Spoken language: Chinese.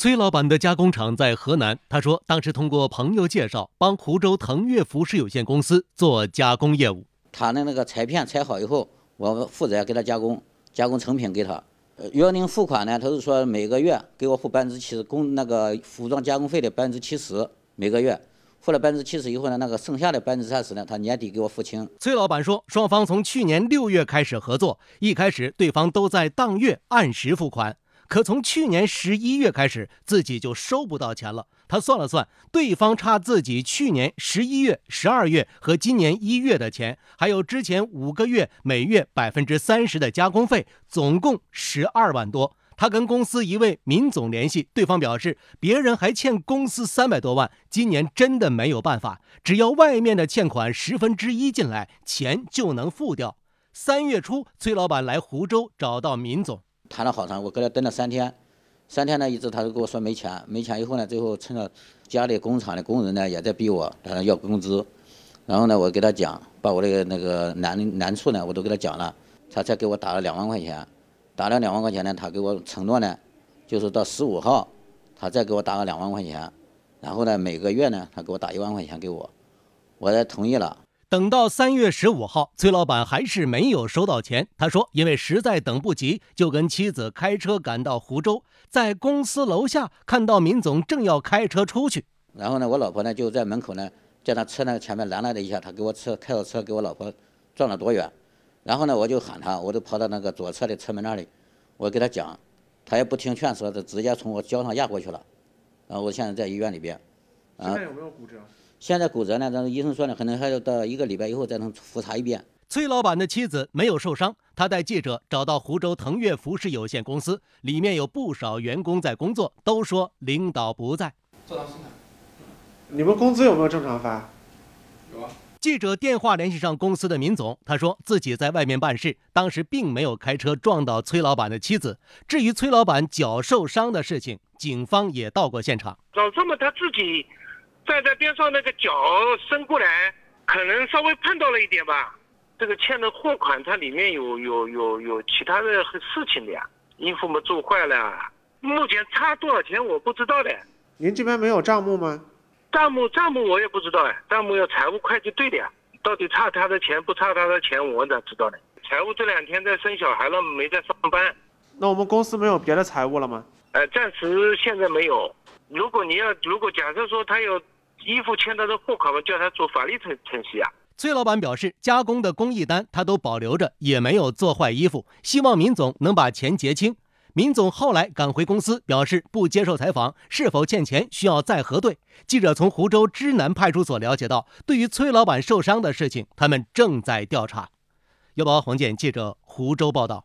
崔老板的加工厂在河南。他说，当时通过朋友介绍，帮湖州腾越服饰有限公司做加工业务。他的那个裁片裁好以后，我负责给他加工，加工成品给他。呃，约定付款呢，他是说每个月给我付百分之七十工那个服装加工费的百分之七十，每个月付了百分之七十以后呢，那个剩下的百分之三十呢，他年底给我付清。崔老板说，双方从去年六月开始合作，一开始对方都在当月按时付款。可从去年十一月开始，自己就收不到钱了。他算了算，对方差自己去年十一月、十二月和今年一月的钱，还有之前五个月每月百分之三十的加工费，总共十二万多。他跟公司一位民总联系，对方表示别人还欠公司三百多万，今年真的没有办法，只要外面的欠款十分之一进来，钱就能付掉。三月初，崔老板来湖州找到民总。谈了好长，我搁那登了三天，三天呢一直他都跟我说没钱，没钱以后呢，最后趁着家里工厂的工人呢也在逼我，说要工资，然后呢我给他讲，把我那个那个难难处呢我都给他讲了，他才给我打了两万块钱，打了两万块钱呢，他给我承诺呢，就是到十五号，他再给我打个两万块钱，然后呢每个月呢他给我打一万块钱给我，我才同意了。等到三月十五号，崔老板还是没有收到钱。他说，因为实在等不及，就跟妻子开车赶到湖州，在公司楼下看到民总正要开车出去，然后呢，我老婆呢就在门口呢，在他车那个前面拦了一下，他给我车开着车给我老婆撞了多远，然后呢，我就喊他，我就跑到那个左侧的车门那里，我给他讲，他也不听劝说，就直接从我脚上压过去了。然后我现在在医院里边，现在有没有骨折？现在骨折呢，是医生说呢，可能还要到一个礼拜以后才能复查一遍。崔老板的妻子没有受伤，他带记者找到湖州腾越服饰有限公司，里面有不少员工在工作，都说领导不在。做到现在，你们工资有没有正常发？有啊。记者电话联系上公司的闵总，他说自己在外面办事，当时并没有开车撞到崔老板的妻子。至于崔老板脚受伤的事情，警方也到过现场。老这么他自己。站在边上那个脚伸过来，可能稍微碰到了一点吧。这个欠的货款，它里面有有有有其他的事情的呀。衣服没做坏了，目前差多少钱我不知道的。您这边没有账目吗？账目账目我也不知道哎，账目要财务会计对的呀。到底差他的钱不差他的钱，我咋知道呢？财务这两天在生小孩了，没在上班。那我们公司没有别的财务了吗？呃，暂时现在没有。如果你要，如果假设说他有。衣服欠的货款吗？叫他做法律程程序啊？崔老板表示，加工的工艺单他都保留着，也没有做坏衣服，希望民总能把钱结清。民总后来赶回公司，表示不接受采访，是否欠钱需要再核对。记者从湖州支南派出所了解到，对于崔老板受伤的事情，他们正在调查。幺八八黄健，记者湖州报道。